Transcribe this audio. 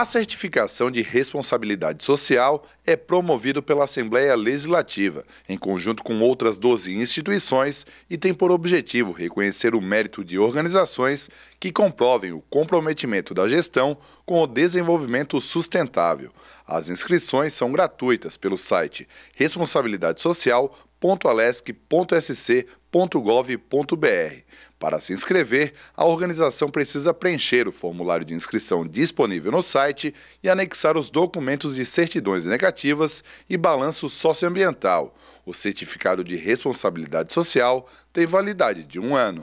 A certificação de responsabilidade social é promovido pela Assembleia Legislativa, em conjunto com outras 12 instituições, e tem por objetivo reconhecer o mérito de organizações que comprovem o comprometimento da gestão com o desenvolvimento sustentável. As inscrições são gratuitas pelo site responsabilidade social www.alesc.sc.gov.br. Para se inscrever, a organização precisa preencher o formulário de inscrição disponível no site e anexar os documentos de certidões negativas e balanço socioambiental. O certificado de responsabilidade social tem validade de um ano.